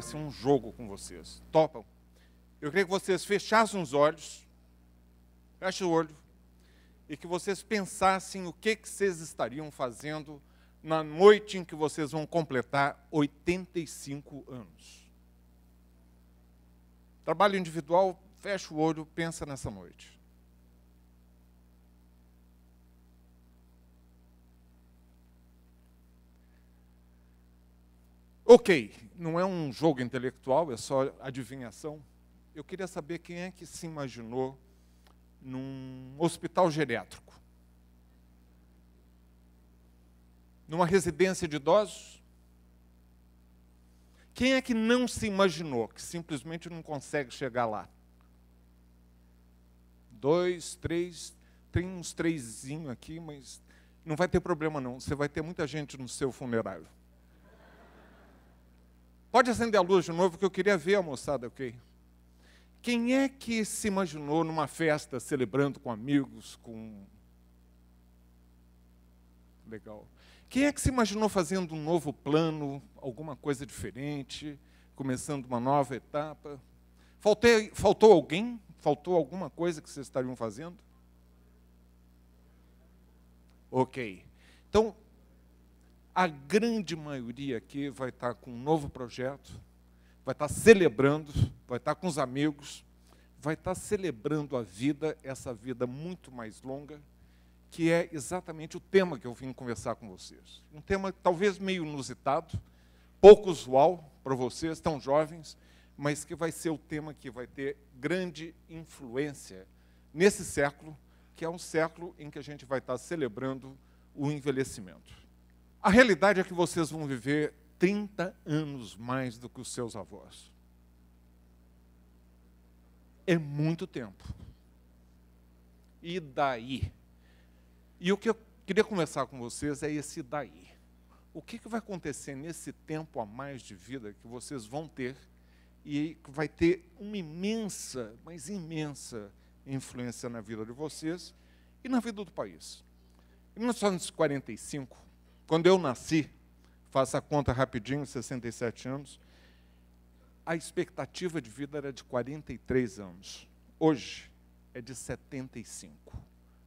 estabelecer assim, um jogo com vocês. Topam? Eu queria que vocês fechassem os olhos, fechem o olho, e que vocês pensassem o que, que vocês estariam fazendo na noite em que vocês vão completar 85 anos. Trabalho individual, fecha o olho, pensa nessa noite. Ok, não é um jogo intelectual, é só adivinhação. Eu queria saber quem é que se imaginou num hospital geriátrico, numa residência de idosos. Quem é que não se imaginou, que simplesmente não consegue chegar lá? Dois, três, tem uns três aqui, mas não vai ter problema não. Você vai ter muita gente no seu funerário. Pode acender a luz de novo que eu queria ver a moçada, ok? Quem é que se imaginou numa festa celebrando com amigos, com. Legal. Quem é que se imaginou fazendo um novo plano, alguma coisa diferente, começando uma nova etapa? Faltei, faltou alguém? Faltou alguma coisa que vocês estariam fazendo? Ok. Então, a grande maioria aqui vai estar tá com um novo projeto, vai estar tá celebrando, vai estar tá com os amigos, vai estar celebrando a vida, essa vida muito mais longa, que é exatamente o tema que eu vim conversar com vocês. Um tema talvez meio inusitado, pouco usual para vocês, tão jovens, mas que vai ser o tema que vai ter grande influência nesse século, que é um século em que a gente vai estar celebrando o envelhecimento. A realidade é que vocês vão viver 30 anos mais do que os seus avós. É muito tempo. E daí? E o que eu queria começar com vocês é esse daí. O que, que vai acontecer nesse tempo a mais de vida que vocês vão ter e que vai ter uma imensa, mas imensa influência na vida de vocês e na vida do país. Em 1945, quando eu nasci, faça a conta rapidinho, 67 anos, a expectativa de vida era de 43 anos. Hoje é de 75.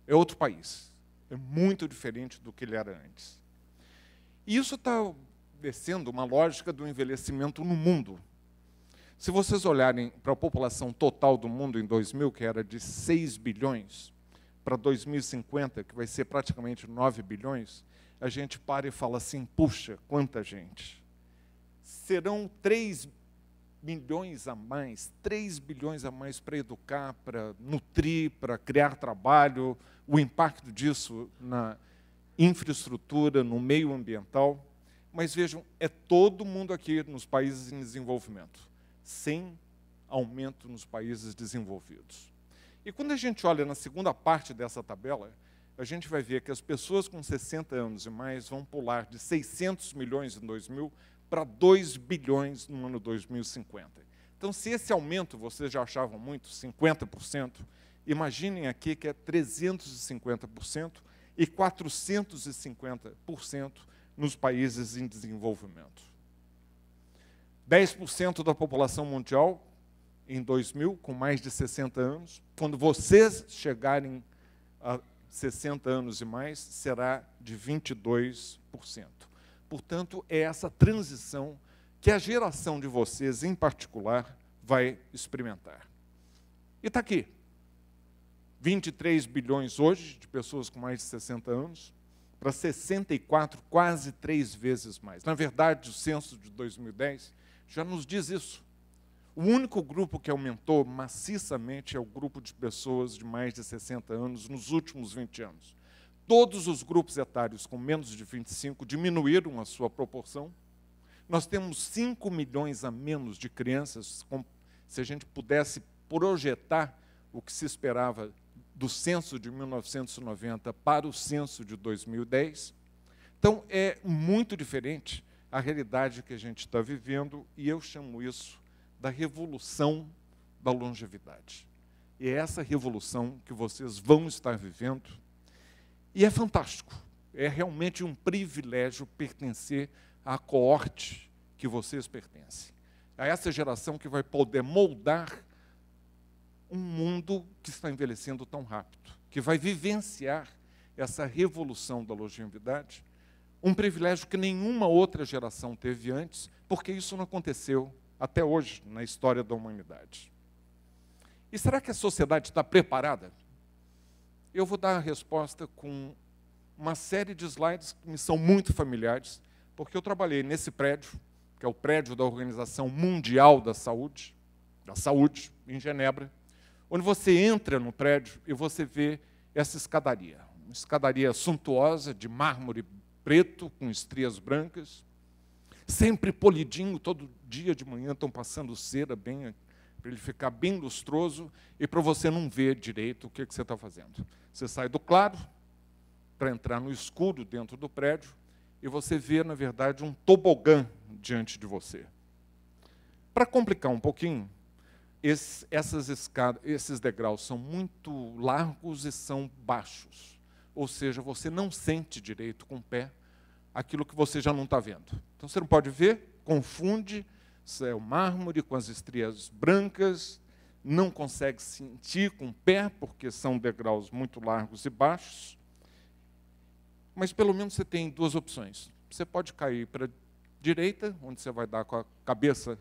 É outro país. É muito diferente do que ele era antes. E isso está descendo uma lógica do envelhecimento no mundo. Se vocês olharem para a população total do mundo em 2000, que era de 6 bilhões, para 2050, que vai ser praticamente 9 bilhões, a gente para e fala assim: puxa, quanta gente. Serão 3 milhões a mais, 3 bilhões a mais para educar, para nutrir, para criar trabalho, o impacto disso na infraestrutura, no meio ambiental. Mas vejam, é todo mundo aqui nos países em desenvolvimento, sem aumento nos países desenvolvidos. E quando a gente olha na segunda parte dessa tabela, a gente vai ver que as pessoas com 60 anos e mais vão pular de 600 milhões em 2000 para 2 bilhões no ano 2050. Então, se esse aumento vocês já achavam muito, 50%, imaginem aqui que é 350% e 450% nos países em desenvolvimento. 10% da população mundial em 2000, com mais de 60 anos, quando vocês chegarem a 60 anos e mais, será de 22%. Portanto, é essa transição que a geração de vocês, em particular, vai experimentar. E está aqui. 23 bilhões hoje de pessoas com mais de 60 anos, para 64, quase três vezes mais. Na verdade, o censo de 2010 já nos diz isso. O único grupo que aumentou maciçamente é o grupo de pessoas de mais de 60 anos nos últimos 20 anos. Todos os grupos etários com menos de 25 diminuíram a sua proporção. Nós temos 5 milhões a menos de crianças, se a gente pudesse projetar o que se esperava do censo de 1990 para o censo de 2010. Então, é muito diferente a realidade que a gente está vivendo, e eu chamo isso da revolução da longevidade. E é essa revolução que vocês vão estar vivendo. E é fantástico. É realmente um privilégio pertencer à coorte que vocês pertencem. A é essa geração que vai poder moldar um mundo que está envelhecendo tão rápido, que vai vivenciar essa revolução da longevidade, um privilégio que nenhuma outra geração teve antes, porque isso não aconteceu até hoje na história da humanidade. E será que a sociedade está preparada? Eu vou dar a resposta com uma série de slides que me são muito familiares, porque eu trabalhei nesse prédio, que é o prédio da Organização Mundial da Saúde, da Saúde, em Genebra, onde você entra no prédio e você vê essa escadaria. Uma escadaria suntuosa, de mármore preto, com estrias brancas, sempre polidinho, todo dia de manhã estão passando cera bem para ele ficar bem lustroso e para você não ver direito o que, que você está fazendo. Você sai do claro para entrar no escuro dentro do prédio e você vê, na verdade, um tobogã diante de você. Para complicar um pouquinho, esses, essas escadas, esses degraus são muito largos e são baixos. Ou seja, você não sente direito com o pé aquilo que você já não está vendo. Então você não pode ver, confunde é o mármore com as estrias brancas, não consegue sentir com o pé, porque são degraus muito largos e baixos. Mas pelo menos você tem duas opções. Você pode cair para a direita, onde você vai dar com a cabeça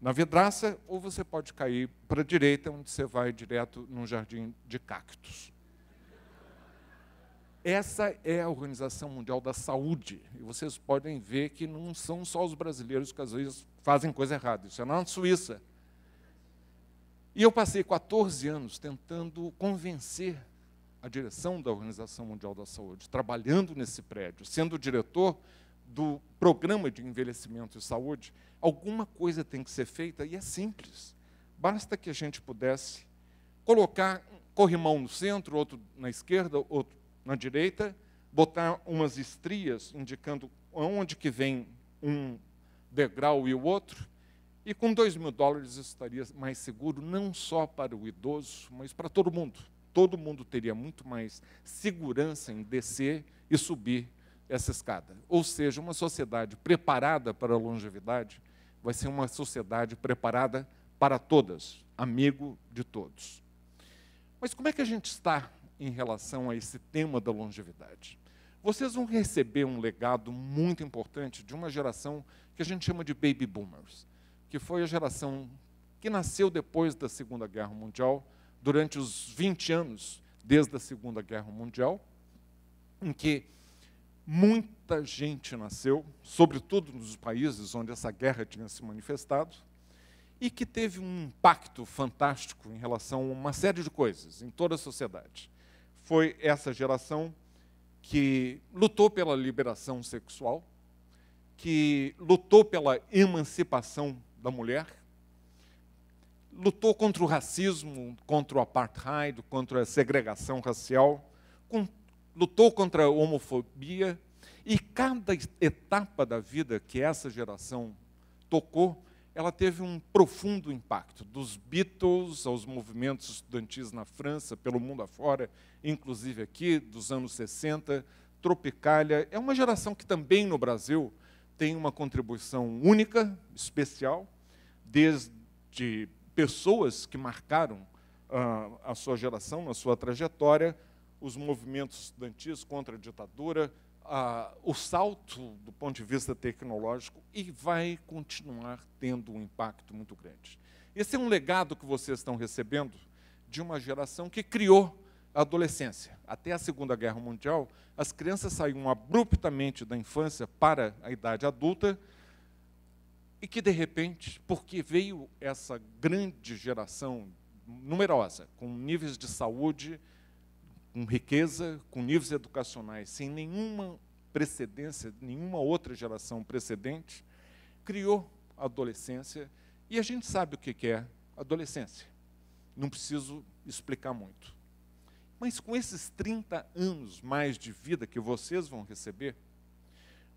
na vidraça, ou você pode cair para a direita, onde você vai direto num jardim de cactos. Essa é a Organização Mundial da Saúde. E vocês podem ver que não são só os brasileiros que às vezes fazem coisa errada. Isso é na Suíça. E eu passei 14 anos tentando convencer a direção da Organização Mundial da Saúde, trabalhando nesse prédio, sendo diretor do Programa de Envelhecimento e Saúde, alguma coisa tem que ser feita e é simples. Basta que a gente pudesse colocar um corrimão no centro, outro na esquerda, outro na direita, botar umas estrias indicando onde que vem um degrau e o outro, e com dois mil dólares estaria mais seguro, não só para o idoso, mas para todo mundo. Todo mundo teria muito mais segurança em descer e subir essa escada. Ou seja, uma sociedade preparada para a longevidade vai ser uma sociedade preparada para todas, amigo de todos. Mas como é que a gente está em relação a esse tema da longevidade. Vocês vão receber um legado muito importante de uma geração que a gente chama de baby boomers, que foi a geração que nasceu depois da Segunda Guerra Mundial, durante os 20 anos desde a Segunda Guerra Mundial, em que muita gente nasceu, sobretudo nos países onde essa guerra tinha se manifestado, e que teve um impacto fantástico em relação a uma série de coisas em toda a sociedade foi essa geração que lutou pela liberação sexual, que lutou pela emancipação da mulher, lutou contra o racismo, contra o apartheid, contra a segregação racial, com, lutou contra a homofobia, e cada etapa da vida que essa geração tocou ela teve um profundo impacto, dos Beatles aos movimentos estudantis na França, pelo mundo afora, inclusive aqui, dos anos 60, Tropicália. É uma geração que também no Brasil tem uma contribuição única, especial, desde pessoas que marcaram uh, a sua geração, na sua trajetória, os movimentos estudantis contra a ditadura, o salto do ponto de vista tecnológico e vai continuar tendo um impacto muito grande. Esse é um legado que vocês estão recebendo de uma geração que criou a adolescência. Até a Segunda Guerra Mundial, as crianças saíam abruptamente da infância para a idade adulta e que, de repente, porque veio essa grande geração numerosa, com níveis de saúde com riqueza, com níveis educacionais sem nenhuma precedência, nenhuma outra geração precedente, criou a adolescência e a gente sabe o que é adolescência. Não preciso explicar muito. Mas com esses 30 anos mais de vida que vocês vão receber,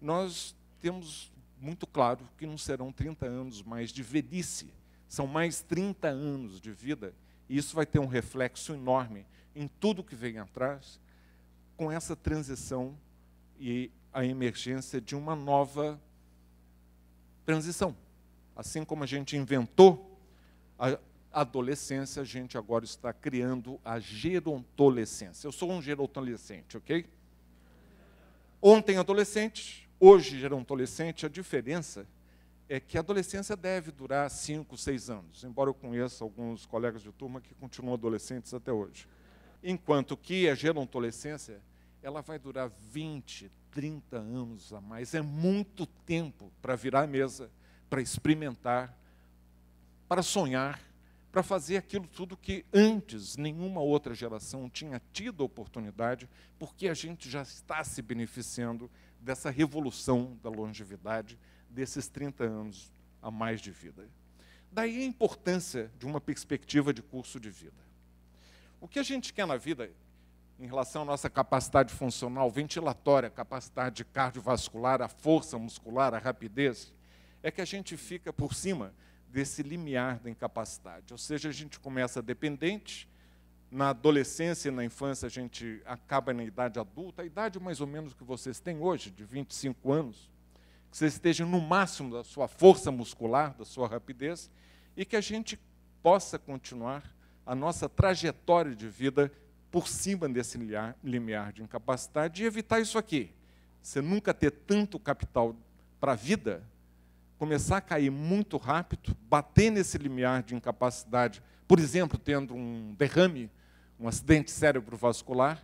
nós temos muito claro que não serão 30 anos mais de velhice, são mais 30 anos de vida e isso vai ter um reflexo enorme em tudo que vem atrás, com essa transição e a emergência de uma nova transição. Assim como a gente inventou a adolescência, a gente agora está criando a gerontolescência. Eu sou um gerontolescente, ok? Ontem adolescente, hoje gerontolescente, a diferença é que a adolescência deve durar 5, 6 anos, embora eu conheça alguns colegas de turma que continuam adolescentes até hoje. Enquanto que a gerontolescência, ela vai durar 20, 30 anos a mais. É muito tempo para virar a mesa, para experimentar, para sonhar, para fazer aquilo tudo que antes nenhuma outra geração tinha tido oportunidade, porque a gente já está se beneficiando dessa revolução da longevidade, desses 30 anos a mais de vida. Daí a importância de uma perspectiva de curso de vida. O que a gente quer na vida em relação à nossa capacidade funcional, ventilatória, capacidade cardiovascular, a força muscular, a rapidez, é que a gente fica por cima desse limiar da incapacidade. Ou seja, a gente começa dependente, na adolescência e na infância a gente acaba na idade adulta, a idade mais ou menos que vocês têm hoje, de 25 anos, que vocês estejam no máximo da sua força muscular, da sua rapidez, e que a gente possa continuar a nossa trajetória de vida por cima desse limiar de incapacidade e evitar isso aqui. Você nunca ter tanto capital para a vida, começar a cair muito rápido, bater nesse limiar de incapacidade, por exemplo, tendo um derrame, um acidente cérebrovascular,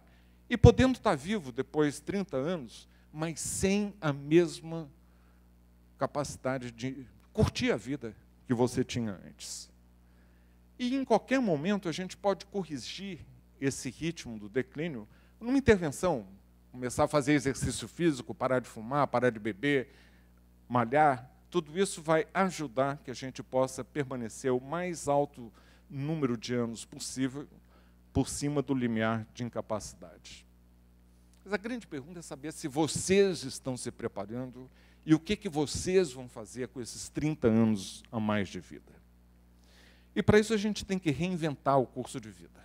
e podendo estar tá vivo depois de 30 anos, mas sem a mesma capacidade de curtir a vida que você tinha antes. E em qualquer momento a gente pode corrigir esse ritmo do declínio numa intervenção, começar a fazer exercício físico, parar de fumar, parar de beber, malhar, tudo isso vai ajudar que a gente possa permanecer o mais alto número de anos possível por cima do limiar de incapacidade. Mas a grande pergunta é saber se vocês estão se preparando e o que, que vocês vão fazer com esses 30 anos a mais de vida? E para isso a gente tem que reinventar o curso de vida.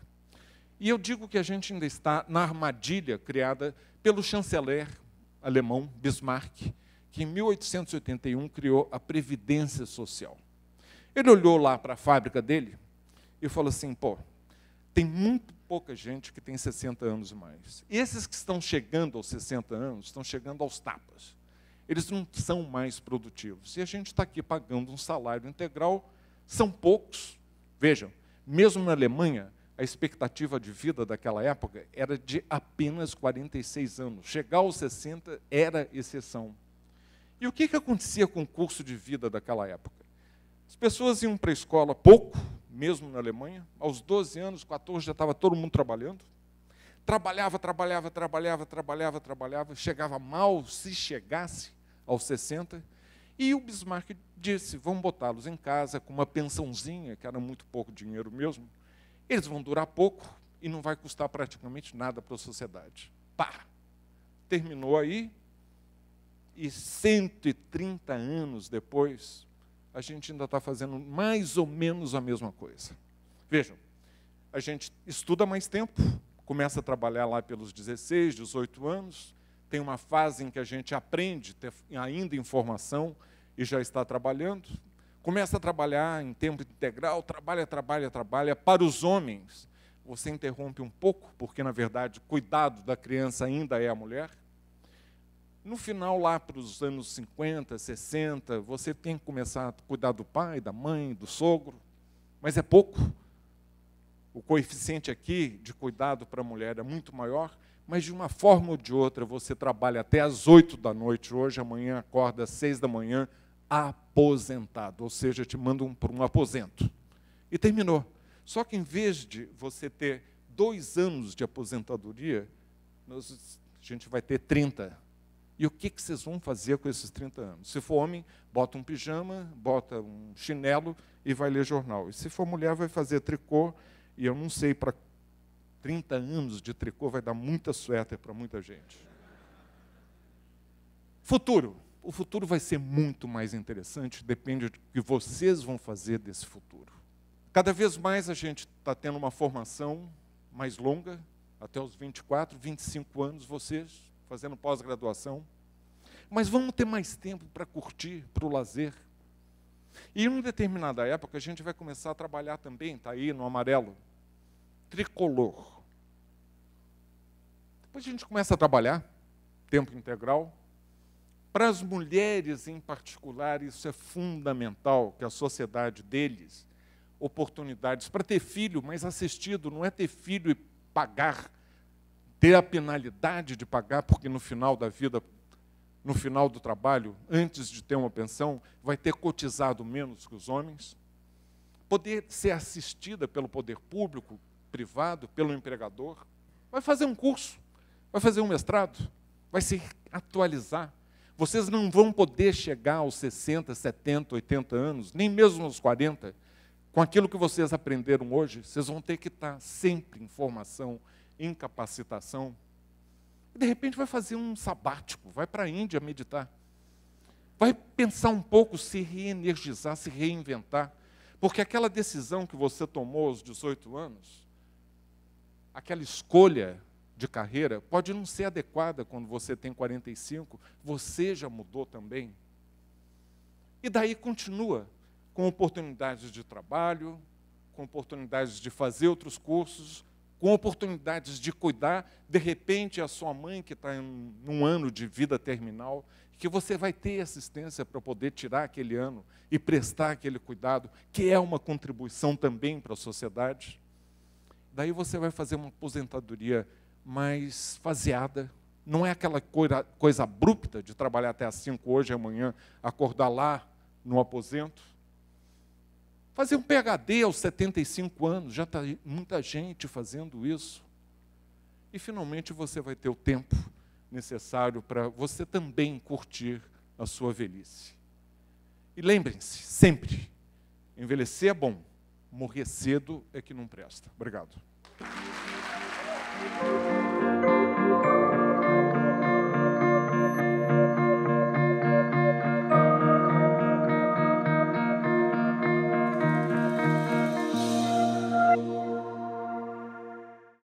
E eu digo que a gente ainda está na armadilha criada pelo chanceler alemão Bismarck, que em 1881 criou a Previdência Social. Ele olhou lá para a fábrica dele e falou assim: pô, tem muito pouca gente que tem 60 anos mais. E esses que estão chegando aos 60 anos estão chegando aos tapas eles não são mais produtivos. E a gente está aqui pagando um salário integral, são poucos. Vejam, mesmo na Alemanha, a expectativa de vida daquela época era de apenas 46 anos. Chegar aos 60 era exceção. E o que, que acontecia com o curso de vida daquela época? As pessoas iam para a escola pouco, mesmo na Alemanha. Aos 12 anos, 14, já estava todo mundo trabalhando. Trabalhava, trabalhava, trabalhava, trabalhava, trabalhava. Chegava mal, se chegasse, aos 60, e o Bismarck disse: vamos botá-los em casa com uma pensãozinha, que era muito pouco dinheiro mesmo, eles vão durar pouco e não vai custar praticamente nada para a sociedade. Pá! Terminou aí, e 130 anos depois, a gente ainda está fazendo mais ou menos a mesma coisa. Vejam, a gente estuda mais tempo, começa a trabalhar lá pelos 16, 18 anos, tem uma fase em que a gente aprende ter ainda informação e já está trabalhando. Começa a trabalhar em tempo integral, trabalha, trabalha, trabalha. Para os homens, você interrompe um pouco, porque na verdade, cuidado da criança ainda é a mulher. No final, lá para os anos 50, 60, você tem que começar a cuidar do pai, da mãe, do sogro, mas é pouco. O coeficiente aqui de cuidado para a mulher é muito maior mas de uma forma ou de outra você trabalha até às 8 da noite hoje, amanhã acorda às 6 da manhã, aposentado, ou seja, te mandam para um aposento. E terminou. Só que em vez de você ter dois anos de aposentadoria, nós, a gente vai ter 30. E o que, que vocês vão fazer com esses 30 anos? Se for homem, bota um pijama, bota um chinelo e vai ler jornal. E se for mulher, vai fazer tricô, e eu não sei para 30 anos de tricô vai dar muita suéter para muita gente. Futuro. O futuro vai ser muito mais interessante, depende do que vocês vão fazer desse futuro. Cada vez mais a gente está tendo uma formação mais longa, até os 24, 25 anos, vocês fazendo pós-graduação. Mas vamos ter mais tempo para curtir, para o lazer. E em uma determinada época a gente vai começar a trabalhar também, está aí no amarelo, tricolor. Depois a gente começa a trabalhar tempo integral. Para as mulheres em particular, isso é fundamental, que a sociedade deles, oportunidades para ter filho, mas assistido, não é ter filho e pagar, ter a penalidade de pagar, porque no final da vida, no final do trabalho, antes de ter uma pensão, vai ter cotizado menos que os homens. Poder ser assistida pelo poder público, privado, pelo empregador. Vai fazer um curso, vai fazer um mestrado, vai se atualizar. Vocês não vão poder chegar aos 60, 70, 80 anos, nem mesmo aos 40, com aquilo que vocês aprenderam hoje, vocês vão ter que estar sempre em formação, em capacitação. E de repente vai fazer um sabático, vai para a Índia meditar. Vai pensar um pouco, se reenergizar, se reinventar. Porque aquela decisão que você tomou aos 18 anos, aquela escolha de carreira pode não ser adequada quando você tem 45, você já mudou também. E daí continua com oportunidades de trabalho, com oportunidades de fazer outros cursos, com oportunidades de cuidar, de repente, a sua mãe que está em um ano de vida terminal, que você vai ter assistência para poder tirar aquele ano e prestar aquele cuidado, que é uma contribuição também para a sociedade. Daí você vai fazer uma aposentadoria mais faseada. Não é aquela coisa, coisa abrupta de trabalhar até às 5 hoje e amanhã, acordar lá no aposento. Fazer um PhD aos 75 anos, já está muita gente fazendo isso. E finalmente você vai ter o tempo necessário para você também curtir a sua velhice. E lembrem-se, sempre, envelhecer é bom, morrer cedo é que não presta. Obrigado.